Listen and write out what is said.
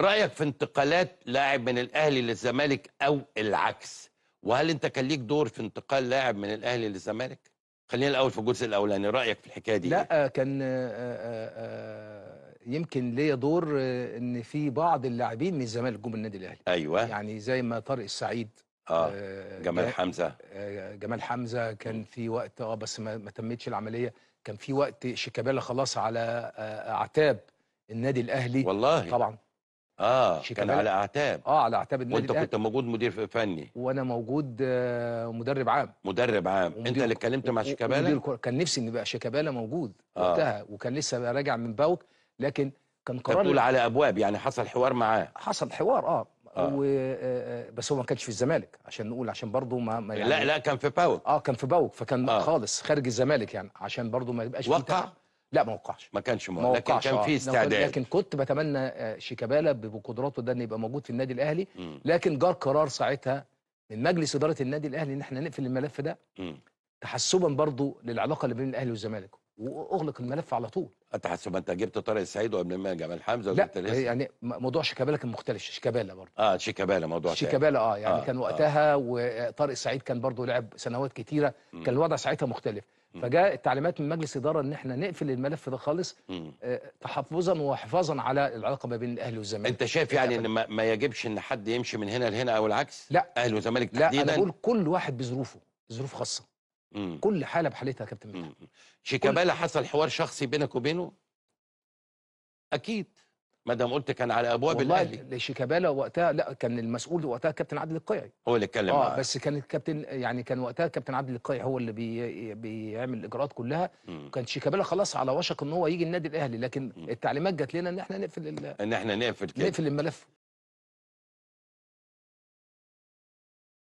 رايك في انتقالات لاعب من الاهلي للزمالك او العكس وهل انت كان ليك دور في انتقال لاعب من الاهلي للزمالك خلينا الاول في الجزء الاولاني رايك في الحكايه دي لا إيه؟ آه، كان آه، آه، يمكن ليا دور ان في بعض اللاعبين من الزمالك جم النادي الاهلي ايوه يعني زي ما طارق السعيد اه جمال حمزه جمال حمزه كان في وقت اه بس ما, ما تمتش العمليه كان في وقت شيكابالا خلاص على اعتاب النادي الاهلي والله طبعا اه كان على اعتاب اه على اعتاب النادي وانت كنت موجود مدير فني وانا موجود آه، مدرب عام مدرب عام انت اللي اتكلمت مع شيكابالا كان نفسي ان يبقى شيكابالا موجود آه. وقتها وكان لسه راجع من باوك لكن كان قرار بتقول على ابواب يعني حصل حوار معاه حصل حوار اه, آه. و... آه, آه، بس هو ما كانش في الزمالك عشان نقول عشان برضه ما يعني لا لا كان في باوك اه كان في باوك فكان آه. خالص خارج الزمالك يعني عشان برضه ما يبقاش وقع لا ما وقعش ما كانش ما لكن كان في آه. استعداد لكن كنت بتمنى آه، شيكابالا بقدراته ده انه يبقى موجود في النادي الاهلي م. لكن جار قرار ساعتها من مجلس اداره النادي الاهلي ان احنا نقفل الملف ده تحسبا برضو للعلاقه اللي بين الاهلي والزمالك واغلق الملف على طول تحسبا انت جبت طارق السعيد وقبل ما جمال حمزه لا لسه. يعني موضوع شيكابالا كان مختلف شيكابالا برضه اه شيكابالا موضوع شيكابالا اه يعني آه كان آه. وقتها آه. وطارق السعيد كان برضه لعب سنوات كتيره م. كان الوضع ساعتها مختلف فجاء التعليمات من مجلس اداره ان احنا نقفل الملف ده خالص آه، تحفظا وحفاظا على العلاقه ما بين الاهلي والزمالك انت شايف يعني ان ما يجبش ان حد يمشي من هنا لهنا او العكس لا اهلي وزمالك لا انا بقول كل واحد بظروفه ظروف خاصه مم. كل حاله بحالتها يا كابتن مدحت شيكابالا حصل حوار شخصي بينك وبينه اكيد ما دام قلت كان على ابواب الاهلي شيكابالا وقتها لا كان المسؤول وقتها كابتن عادل القيعي هو اللي اتكلم اه بس كان الكابتن يعني كان وقتها كابتن عادل القيعي هو اللي بي بيعمل الاجراءات كلها وكان شيكابالا خلاص على وشك ان هو يجي النادي الاهلي لكن التعليمات جات لنا ان احنا نقفل ان احنا نقفل كده نقفل الملف